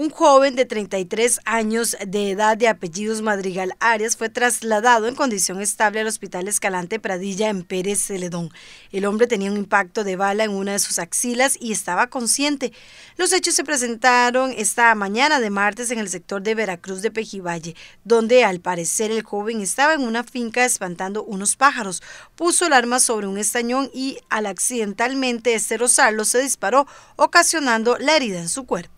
Un joven de 33 años de edad de apellidos Madrigal Arias fue trasladado en condición estable al Hospital Escalante Pradilla en Pérez Celedón. El hombre tenía un impacto de bala en una de sus axilas y estaba consciente. Los hechos se presentaron esta mañana de martes en el sector de Veracruz de Pejivalle, donde al parecer el joven estaba en una finca espantando unos pájaros. Puso el arma sobre un estañón y al accidentalmente esterosarlo se disparó, ocasionando la herida en su cuerpo.